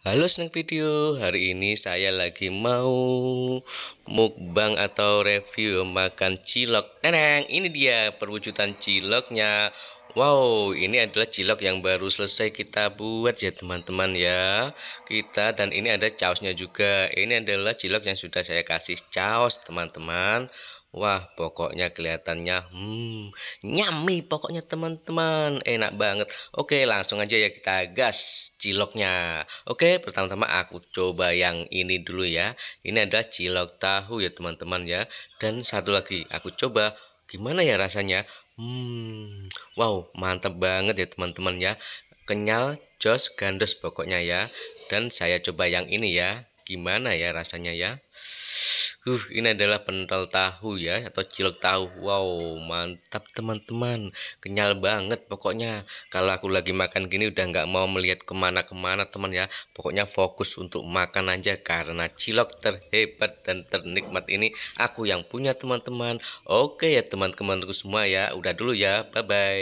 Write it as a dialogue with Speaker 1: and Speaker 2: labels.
Speaker 1: Halo seneng video, hari ini saya lagi mau mukbang atau review makan cilok Neneng, ini dia perwujudan ciloknya Wow, ini adalah cilok yang baru selesai kita buat ya teman-teman ya Kita dan ini ada chaosnya juga Ini adalah cilok yang sudah saya kasih chaos teman-teman Wah, pokoknya kelihatannya hmm, nyami pokoknya teman-teman. Enak banget. Oke, langsung aja ya kita gas ciloknya. Oke, pertama-tama aku coba yang ini dulu ya. Ini adalah cilok tahu ya teman-teman ya. Dan satu lagi, aku coba gimana ya rasanya. Hmm, wow, mantap banget ya teman-teman ya. Kenyal, jos, gandos pokoknya ya. Dan saya coba yang ini ya. Gimana ya rasanya ya. Huh, ini adalah pentol tahu ya atau cilok tahu. Wow, mantap teman-teman. Kenyal banget pokoknya. Kalau aku lagi makan gini udah nggak mau melihat kemana-kemana teman ya. Pokoknya fokus untuk makan aja karena cilok terhebat dan ternikmat ini aku yang punya teman-teman. Oke ya teman-temanku semua ya. Udah dulu ya. Bye-bye.